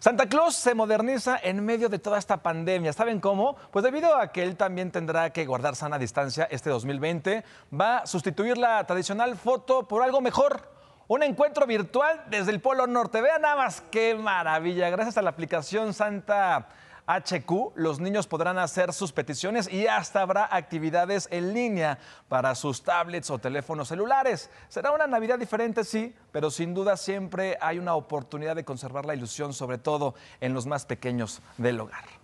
Santa Claus se moderniza en medio de toda esta pandemia. ¿Saben cómo? Pues debido a que él también tendrá que guardar sana distancia este 2020, va a sustituir la tradicional foto por algo mejor. Un encuentro virtual desde el Polo Norte. Vean nada más qué maravilla. Gracias a la aplicación Santa HQ, los niños podrán hacer sus peticiones y hasta habrá actividades en línea para sus tablets o teléfonos celulares. Será una Navidad diferente, sí, pero sin duda siempre hay una oportunidad de conservar la ilusión, sobre todo en los más pequeños del hogar.